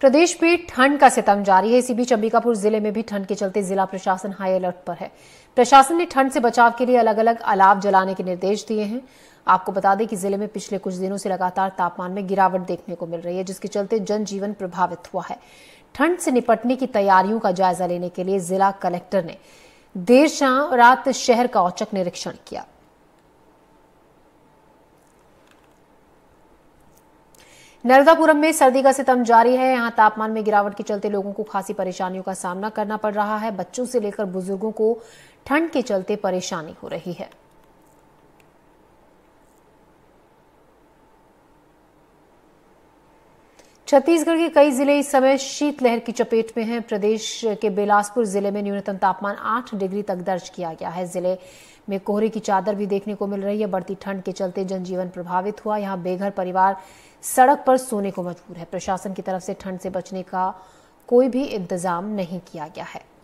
प्रदेश में ठंड का सितम जारी है इसी बीच अंबिकापुर जिले में भी ठंड के चलते जिला प्रशासन हाई अलर्ट पर है प्रशासन ने ठंड से बचाव के लिए अलग अलग अलाव जलाने के निर्देश दिए हैं आपको बता दें कि जिले में पिछले कुछ दिनों से लगातार तापमान में गिरावट देखने को मिल रही है जिसके चलते जनजीवन प्रभावित हुआ है ठंड से निपटने की तैयारियों का जायजा लेने के लिए जिला कलेक्टर ने देर शाम रात शहर का औचक निरीक्षण किया नर्मदापुरम में सर्दी का सितम जारी है यहां तापमान में गिरावट के चलते लोगों को खासी परेशानियों का सामना करना पड़ रहा है बच्चों से लेकर बुजुर्गों को ठंड के चलते परेशानी हो रही है छत्तीसगढ़ के कई जिले इस समय शीतलहर की चपेट में हैं प्रदेश के बिलासपुर जिले में न्यूनतम तापमान 8 डिग्री तक दर्ज किया गया है जिले में कोहरे की चादर भी देखने को मिल रही है बढ़ती ठंड के चलते जनजीवन प्रभावित हुआ यहाँ बेघर परिवार सड़क पर सोने को मजबूर है प्रशासन की तरफ से ठंड से बचने का कोई भी इंतजाम नहीं किया गया है